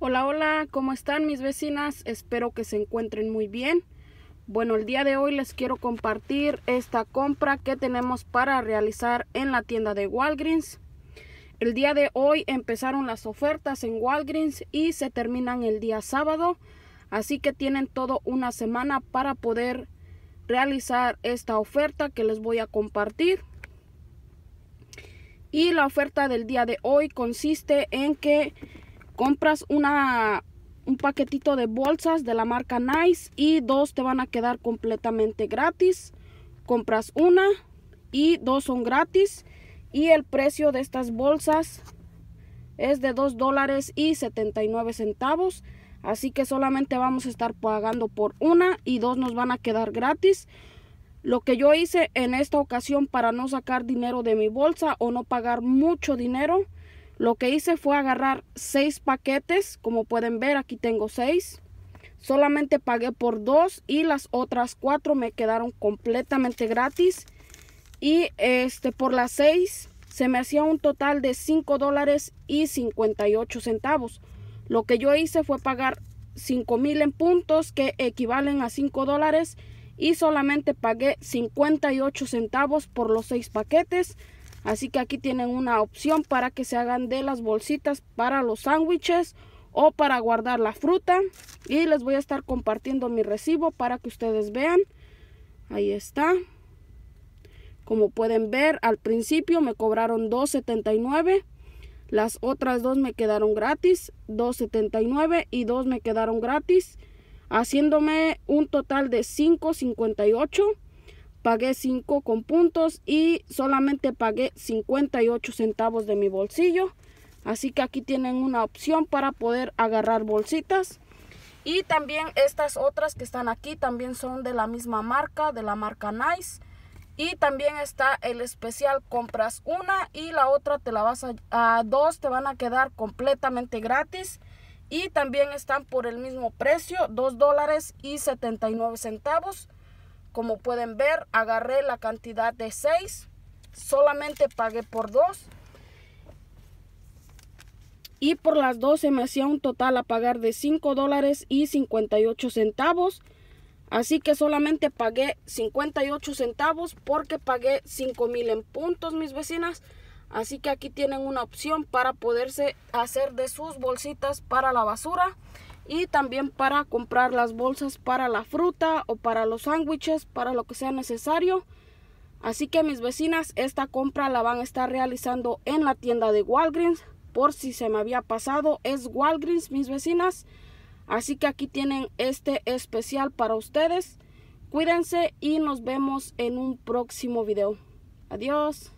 Hola, hola, ¿cómo están mis vecinas? Espero que se encuentren muy bien. Bueno, el día de hoy les quiero compartir esta compra que tenemos para realizar en la tienda de Walgreens. El día de hoy empezaron las ofertas en Walgreens y se terminan el día sábado, así que tienen todo una semana para poder realizar esta oferta que les voy a compartir. Y la oferta del día de hoy consiste en que compras una, un paquetito de bolsas de la marca Nice y dos te van a quedar completamente gratis. Compras una y dos son gratis. Y el precio de estas bolsas es de 2 dólares y 79 centavos. Así que solamente vamos a estar pagando por una y dos nos van a quedar gratis. Lo que yo hice en esta ocasión para no sacar dinero de mi bolsa o no pagar mucho dinero lo que hice fue agarrar seis paquetes, como pueden ver aquí tengo seis. Solamente pagué por dos y las otras cuatro me quedaron completamente gratis. Y este por las seis se me hacía un total de cinco dólares y centavos. Lo que yo hice fue pagar cinco mil en puntos que equivalen a 5 dólares y solamente pagué 58 centavos por los seis paquetes. Así que aquí tienen una opción para que se hagan de las bolsitas para los sándwiches o para guardar la fruta. Y les voy a estar compartiendo mi recibo para que ustedes vean. Ahí está. Como pueden ver, al principio me cobraron $2.79. Las otras dos me quedaron gratis, $2.79 y dos me quedaron gratis, haciéndome un total de $5.58 pagué 5 con puntos y solamente pagué 58 centavos de mi bolsillo. Así que aquí tienen una opción para poder agarrar bolsitas. Y también estas otras que están aquí también son de la misma marca, de la marca Nice. Y también está el especial, compras una y la otra te la vas a, dos, te van a quedar completamente gratis. Y también están por el mismo precio, 2 dólares y 79 centavos. Como pueden ver, agarré la cantidad de 6. Solamente pagué por 2. Y por las 12 me hacía un total a pagar de $5.58. dólares y centavos. Así que solamente pagué 58 centavos porque pagué 5 mil en puntos, mis vecinas. Así que aquí tienen una opción para poderse hacer de sus bolsitas para la basura y también para comprar las bolsas para la fruta o para los sándwiches, para lo que sea necesario. Así que mis vecinas, esta compra la van a estar realizando en la tienda de Walgreens. Por si se me había pasado, es Walgreens, mis vecinas. Así que aquí tienen este especial para ustedes. Cuídense y nos vemos en un próximo video. Adiós.